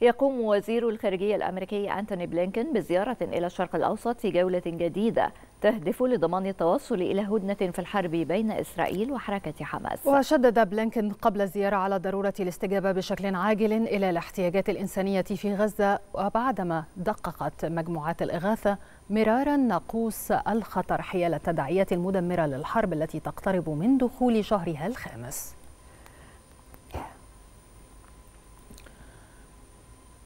يقوم وزير الخارجية الأمريكي أنتوني بلينكن بزيارة إلى الشرق الأوسط في جولة جديدة تهدف لضمان التوصل إلى هدنة في الحرب بين إسرائيل وحركة حماس وشدد بلينكن قبل الزيارة على ضرورة الاستجابة بشكل عاجل إلى الاحتياجات الإنسانية في غزة وبعدما دققت مجموعات الإغاثة مرارا ناقوس الخطر حيال التداعيات المدمرة للحرب التي تقترب من دخول شهرها الخامس